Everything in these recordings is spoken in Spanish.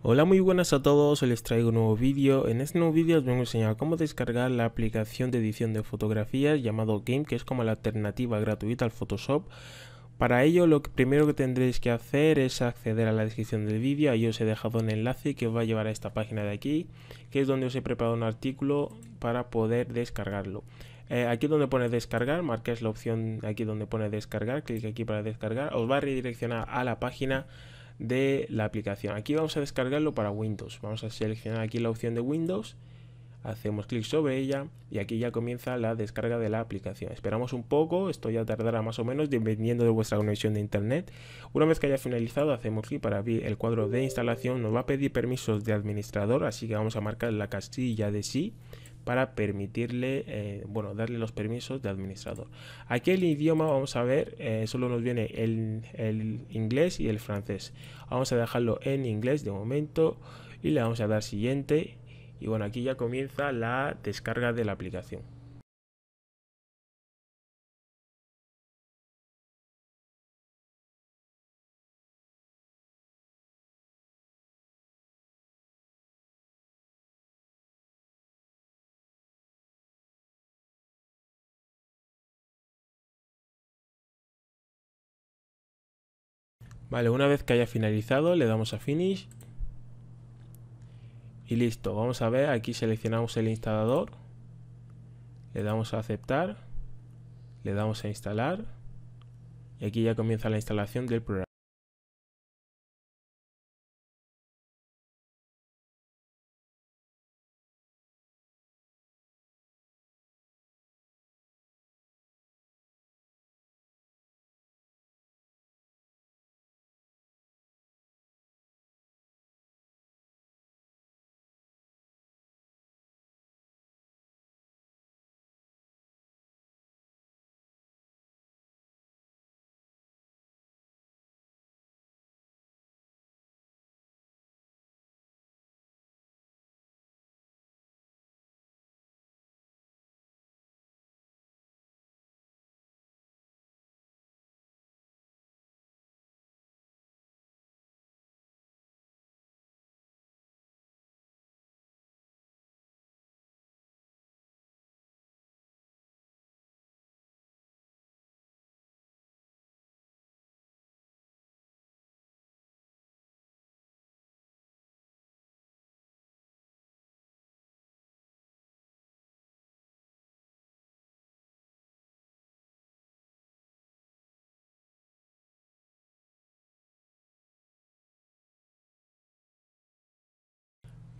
Hola muy buenas a todos, hoy les traigo un nuevo vídeo. En este nuevo vídeo os vengo a enseñar cómo descargar la aplicación de edición de fotografías llamado Game, que es como la alternativa gratuita al Photoshop. Para ello lo primero que tendréis que hacer es acceder a la descripción del vídeo, ahí os he dejado un enlace que os va a llevar a esta página de aquí, que es donde os he preparado un artículo para poder descargarlo. Eh, aquí donde pone descargar, marcáis la opción aquí donde pone descargar, clic aquí para descargar, os va a redireccionar a la página de la aplicación. Aquí vamos a descargarlo para Windows. Vamos a seleccionar aquí la opción de Windows, hacemos clic sobre ella y aquí ya comienza la descarga de la aplicación. Esperamos un poco, esto ya tardará más o menos dependiendo de vuestra conexión de internet. Una vez que haya finalizado hacemos clic para abrir el cuadro de instalación. Nos va a pedir permisos de administrador, así que vamos a marcar la casilla de sí para permitirle, eh, bueno, darle los permisos de administrador. Aquí el idioma, vamos a ver, eh, solo nos viene el, el inglés y el francés. Vamos a dejarlo en inglés de momento y le vamos a dar siguiente. Y bueno, aquí ya comienza la descarga de la aplicación. Vale, una vez que haya finalizado le damos a Finish. Y listo, vamos a ver, aquí seleccionamos el instalador. Le damos a aceptar. Le damos a instalar. Y aquí ya comienza la instalación del programa.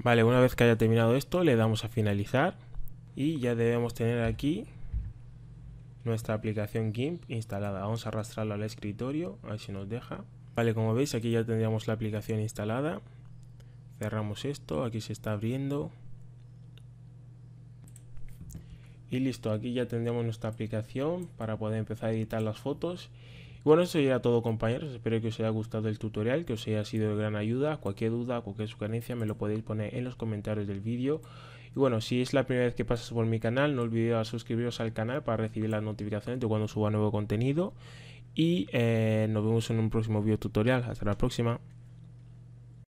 Vale, una vez que haya terminado esto, le damos a finalizar y ya debemos tener aquí nuestra aplicación GIMP instalada. Vamos a arrastrarlo al escritorio, a ver si nos deja. Vale, como veis aquí ya tendríamos la aplicación instalada. Cerramos esto, aquí se está abriendo. Y listo, aquí ya tendríamos nuestra aplicación para poder empezar a editar las fotos bueno, eso ya era todo compañeros, espero que os haya gustado el tutorial, que os haya sido de gran ayuda, cualquier duda, cualquier sugerencia me lo podéis poner en los comentarios del vídeo. Y bueno, si es la primera vez que pasas por mi canal, no olvidéis suscribiros al canal para recibir las notificaciones de cuando suba nuevo contenido. Y eh, nos vemos en un próximo video tutorial. Hasta la próxima.